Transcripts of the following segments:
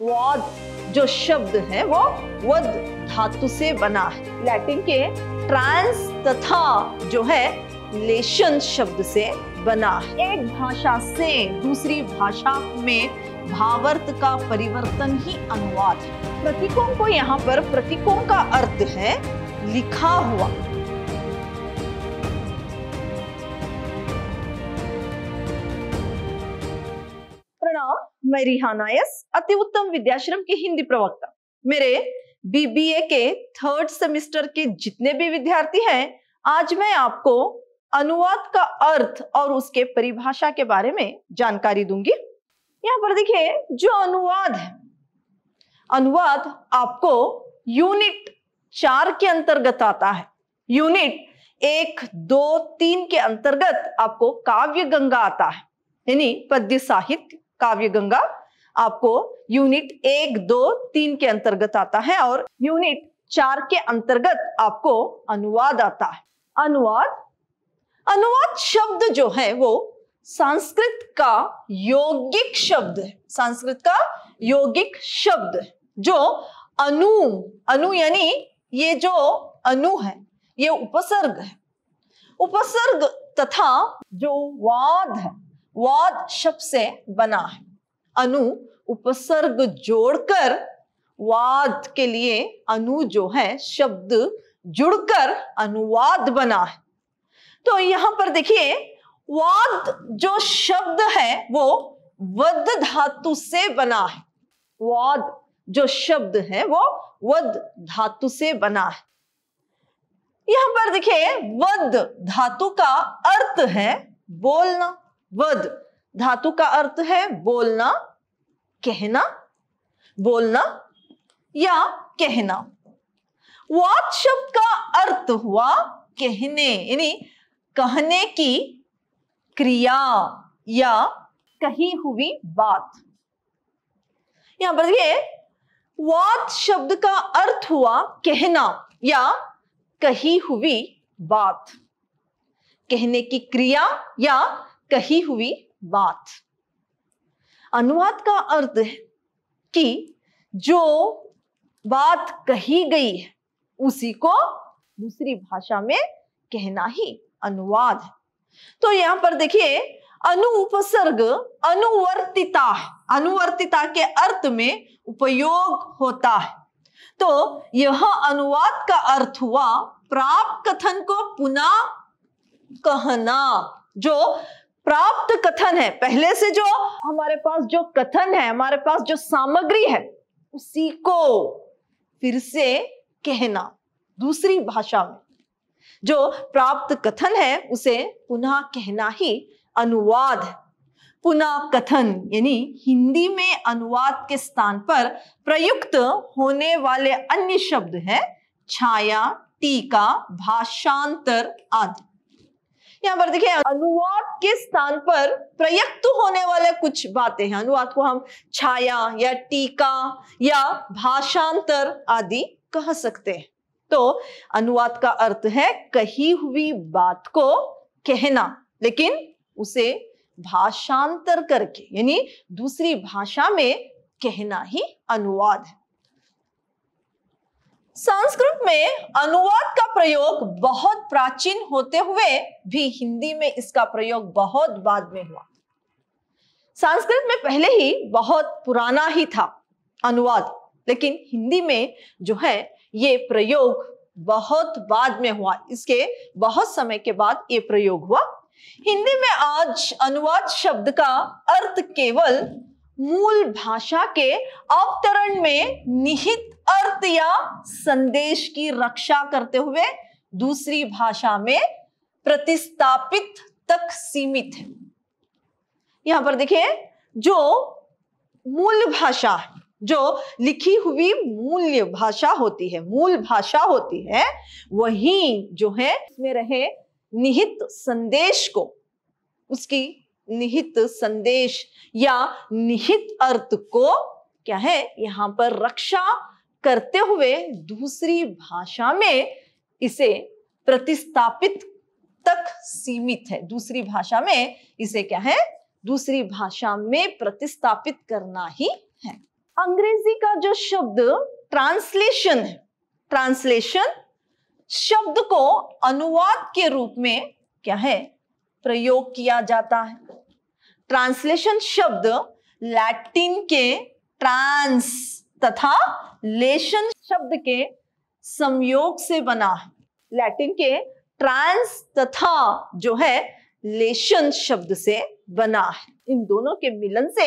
वाद जो शब्द है वो वद धातु से बना है लैटिन के ट्रांस तथा जो है लेशन शब्द से बना है एक भाषा से दूसरी भाषा में भावर्थ का परिवर्तन ही अनुवाद है प्रतीकों को यहाँ पर प्रतीकों का अर्थ है लिखा हुआ मैं रिहाना यस अति उत्तम विद्याश्रम के हिंदी प्रवक्ता मेरे बीबीए के थर्ड सेमिस्टर के जितने भी विद्यार्थी हैं आज मैं आपको अनुवाद का अर्थ और उसके परिभाषा के बारे में जानकारी दूंगी यहाँ पर देखिए जो अनुवाद है अनुवाद आपको यूनिट चार के अंतर्गत आता है यूनिट एक दो तीन के अंतर्गत आपको काव्य गंगा आता है यानी पद्य साहित्य काव्य गंगा आपको यूनिट एक दो तीन के अंतर्गत आता है और यूनिट चार के अंतर्गत आपको अनुवाद आता है अनुवाद अनुवाद शब्द जो है वो संस्कृत का यौगिक शब्द है संस्कृत का यौगिक शब्द जो अनु अनु यानी ये जो अनु है ये उपसर्ग है उपसर्ग तथा जो वाद है वाद शब्द से बना है अनु उपसर्ग जोड़कर वाद के लिए अनु जो है शब्द जुड़कर अनुवाद बना है तो यहां पर देखिए वाद जो शब्द है वो वद धातु से बना है वाद जो शब्द है वो वद धातु से बना है यहां पर देखिए वद धातु का अर्थ है बोलना वद धातु का अर्थ है बोलना कहना बोलना या कहना वाच शब्द का अर्थ हुआ कहने यानी कहने की क्रिया या कही हुई बात यहां पर देखिए वाच शब्द का अर्थ हुआ कहना या कही हुई बात कहने की क्रिया या कही हुई बात अनुवाद का अर्थ है कि जो बात कही गई है उसी को दूसरी भाषा में कहना ही अनुवाद है तो यहां पर देखिए अनुपसर्ग अनुवर्तिता अनुवर्तिता के अर्थ में उपयोग होता है तो यह अनुवाद का अर्थ हुआ प्राप्त कथन को पुनः कहना जो प्राप्त कथन है पहले से जो हमारे पास जो कथन है हमारे पास जो सामग्री है उसी को फिर से कहना दूसरी भाषा में जो प्राप्त कथन है उसे पुनः कहना ही अनुवाद पुनः कथन यानी हिंदी में अनुवाद के स्थान पर प्रयुक्त होने वाले अन्य शब्द हैं छाया टीका भाषांतर आदि यहाँ पर देखिए अनुवाद के स्थान पर प्रयुक्त होने वाले कुछ बातें हैं अनुवाद को हम छाया या टीका या भाषांतर आदि कह सकते हैं तो अनुवाद का अर्थ है कही हुई बात को कहना लेकिन उसे भाषांतर करके यानी दूसरी भाषा में कहना ही अनुवाद है संस्कृत में अनुवाद का प्रयोग बहुत प्राचीन होते हुए भी हिंदी में इसका प्रयोग बहुत बाद में हुआ संस्कृत में पहले ही बहुत पुराना ही था अनुवाद लेकिन हिंदी में जो है ये प्रयोग बहुत बाद में हुआ इसके बहुत समय के बाद ये प्रयोग हुआ हिंदी में आज अनुवाद शब्द का अर्थ केवल मूल भाषा के अवतरण में निहित अर्थ या संदेश की रक्षा करते हुए दूसरी भाषा में प्रतिस्थापित तक सीमित है यहां पर देखिए जो मूल भाषा जो लिखी हुई मूल्य भाषा होती है मूल भाषा होती है वही जो है इसमें रहे निहित संदेश को उसकी निहित संदेश या निहित अर्थ को क्या है यहां पर रक्षा करते हुए दूसरी भाषा में इसे प्रतिस्थापित तक सीमित है दूसरी भाषा में इसे क्या है दूसरी भाषा में प्रतिस्थापित करना ही है अंग्रेजी का जो शब्द ट्रांसलेशन है ट्रांसलेशन शब्द को अनुवाद के रूप में क्या है प्रयोग किया जाता है ट्रांसलेशन शब्द लैटिन के ट्रांस तथा लेशन शब्द के संयोग से बना है लैटिन के ट्रांस तथा जो है लेशन शब्द से बना है इन दोनों के मिलन से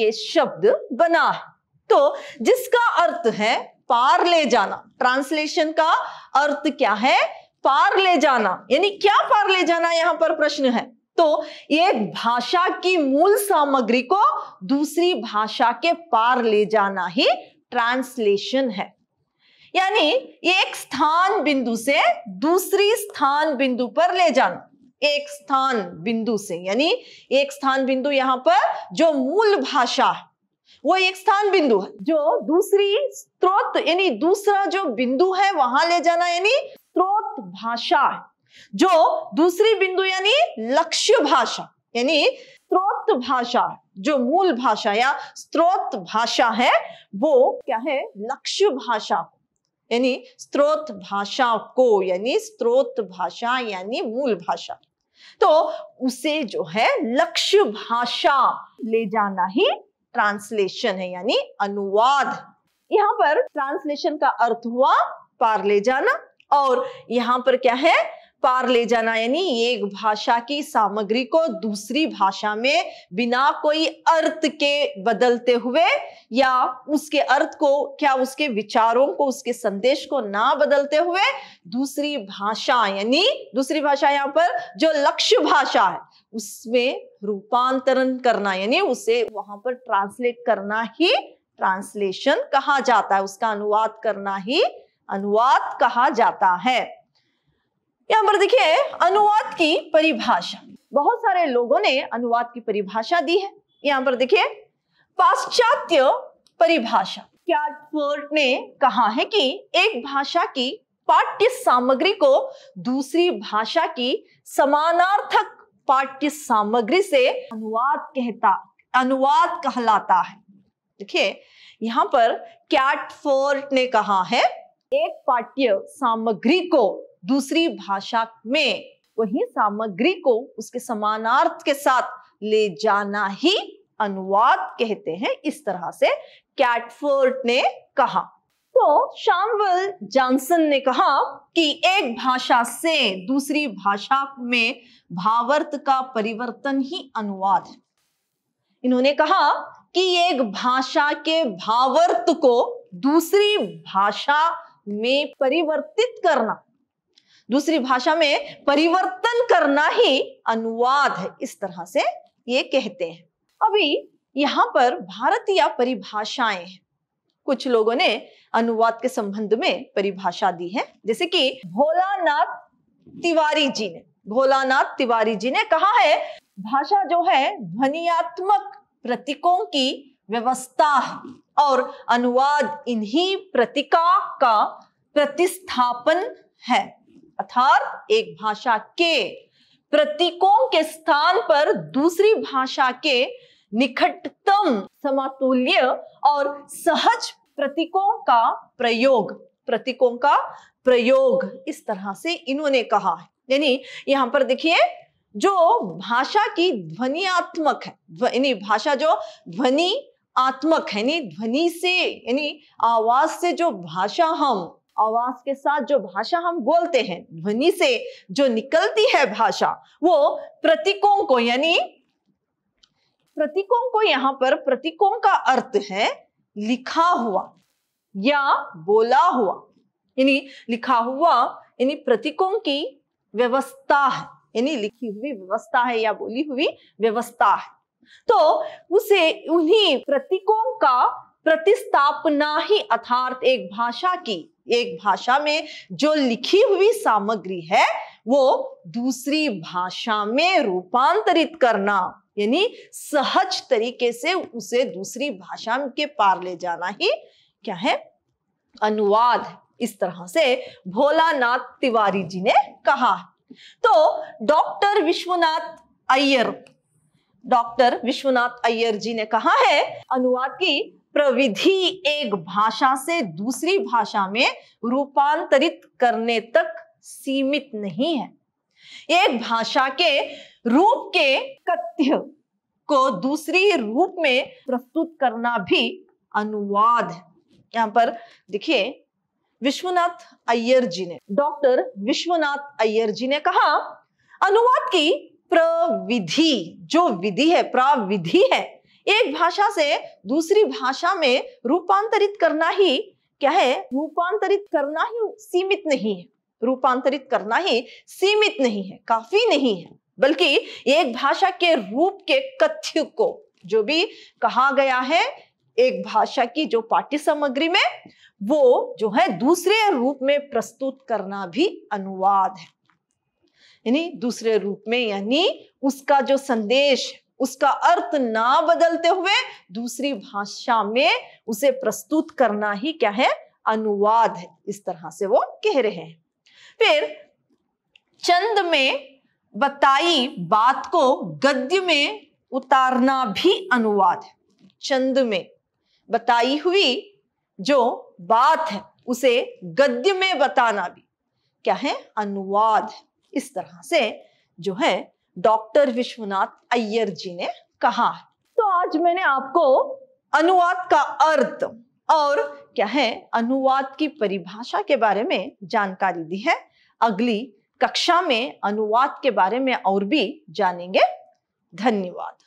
ये शब्द बना है तो जिसका अर्थ है पार ले जाना ट्रांसलेशन का अर्थ क्या है पार ले जाना यानी क्या पार ले जाना यहां पर प्रश्न है तो एक भाषा की मूल सामग्री को दूसरी भाषा के पार ले जाना ही ट्रांसलेशन है यानी एक स्थान बिंदु से दूसरी स्थान बिंदु पर ले जाना एक स्थान बिंदु से यानी एक स्थान बिंदु यहां पर जो मूल भाषा है वो एक स्थान बिंदु है जो दूसरी स्त्रोत यानी दूसरा जो बिंदु है वहां ले जाना यानी स्त्रोत भाषा है जो दूसरी बिंदु यानी लक्ष्य भाषा यानी स्त्रोत भाषा जो मूल भाषा या स्त्रोत भाषा है वो क्या है लक्ष्य भाषा यानी स्त्रोत भाषा को यानी स्त्रोत भाषा यानी मूल भाषा तो उसे जो है लक्ष्य भाषा ले जाना ही ट्रांसलेशन है यानी अनुवाद यहां पर ट्रांसलेशन का अर्थ हुआ पार ले जाना और यहाँ पर क्या है पार ले जाना यानी एक भाषा की सामग्री को दूसरी भाषा में बिना कोई अर्थ के बदलते हुए या उसके अर्थ को क्या उसके विचारों को उसके संदेश को ना बदलते हुए दूसरी भाषा यानी दूसरी भाषा यहाँ पर जो लक्ष्य भाषा है उसमें रूपांतरण करना यानी उसे वहां पर ट्रांसलेट करना ही ट्रांसलेशन कहा जाता है उसका अनुवाद करना ही अनुवाद कहा जाता है यहाँ पर देखिए अनुवाद की परिभाषा बहुत सारे लोगों ने अनुवाद की परिभाषा दी है यहाँ पर देखिए पाश्चात्य परिभाषा कैटफोर्ट ने कहा है कि एक भाषा की पाठ्य सामग्री को दूसरी भाषा की समानार्थक पाठ्य सामग्री से अनुवाद कहता अनुवाद कहलाता है देखिए यहाँ पर कैटफोर्ट ने कहा है एक पाठ्य सामग्री को दूसरी भाषा में वही सामग्री को उसके समानार्थ के साथ ले जाना ही अनुवाद कहते हैं इस तरह से कैटफोर्ट ने कहा तो शामवल जॉनसन ने कहा कि एक भाषा से दूसरी भाषा में भावार्थ का परिवर्तन ही अनुवाद है इन्होंने कहा कि एक भाषा के भावार्थ को दूसरी भाषा में परिवर्तित करना दूसरी भाषा में परिवर्तन करना ही अनुवाद है इस तरह से ये कहते हैं अभी यहाँ पर भारतीय परिभाषाएं हैं कुछ लोगों ने अनुवाद के संबंध में परिभाषा दी है जैसे कि भोलानाथ तिवारी जी ने भोलानाथ तिवारी जी ने कहा है भाषा जो है ध्वनियात्मक प्रतीकों की व्यवस्था और अनुवाद इन्हीं प्रतीका का प्रतिस्थापन है अर्थात एक भाषा के प्रतीकों के स्थान पर दूसरी भाषा के निकटतम समातुल्य और सहज प्रतीकों का प्रयोग प्रतीकों का प्रयोग इस तरह से इन्होंने कहा है यानी यहां पर देखिए जो भाषा की ध्वनियात्मक है यानी भाषा जो ध्वनि आत्मक है यानी ध्वनि से यानी आवाज से जो भाषा हम आवाज के साथ जो भाषा हम बोलते हैं ध्वनि से जो निकलती है भाषा वो प्रतीकों को यानी प्रतीकों को यहां पर प्रतीकों का अर्थ है लिखा हुआ या बोला हुआ यानी लिखा हुआ यानी प्रतीकों की व्यवस्था है यानी लिखी हुई व्यवस्था है या बोली हुई व्यवस्था है तो उसे उन्हीं प्रतीकों का प्रतिस्थापना ही अर्थात एक भाषा की एक भाषा में जो लिखी हुई सामग्री है वो दूसरी भाषा में रूपांतरित करना यानी सहज तरीके से उसे दूसरी भाषा के पार ले जाना ही क्या है अनुवाद इस तरह से भोलानाथ तिवारी जी ने कहा तो डॉक्टर विश्वनाथ अय्यर डॉक्टर विश्वनाथ अय्यर जी ने कहा है अनुवाद की प्रविधि एक भाषा से दूसरी भाषा में रूपांतरित करने तक सीमित नहीं है एक भाषा के रूप के कथ्य को दूसरी रूप में प्रस्तुत करना भी अनुवाद है पर देखिए विश्वनाथ अय्यर जी ने डॉक्टर विश्वनाथ अय्यर जी ने कहा अनुवाद की प्रविधि जो विधि है प्राविधि है एक भाषा से दूसरी भाषा में रूपांतरित करना ही क्या है रूपांतरित करना ही सीमित नहीं है रूपांतरित करना ही सीमित नहीं है काफी नहीं है बल्कि एक भाषा के रूप के कथ्य को जो भी कहा गया है एक भाषा की जो पाठ्य सामग्री में वो जो है दूसरे रूप में प्रस्तुत करना भी अनुवाद है यानी दूसरे रूप में यानी उसका जो संदेश है उसका अर्थ ना बदलते हुए दूसरी भाषा में उसे प्रस्तुत करना ही क्या है अनुवाद है इस तरह से वो कह रहे हैं फिर चंद में बताई बात को गद्य में उतारना भी अनुवाद है चंद में बताई हुई जो बात है उसे गद्य में बताना भी क्या है अनुवाद है इस तरह से जो है डॉक्टर विश्वनाथ अय्यर जी ने कहा तो आज मैंने आपको अनुवाद का अर्थ और क्या है अनुवाद की परिभाषा के बारे में जानकारी दी है अगली कक्षा में अनुवाद के बारे में और भी जानेंगे धन्यवाद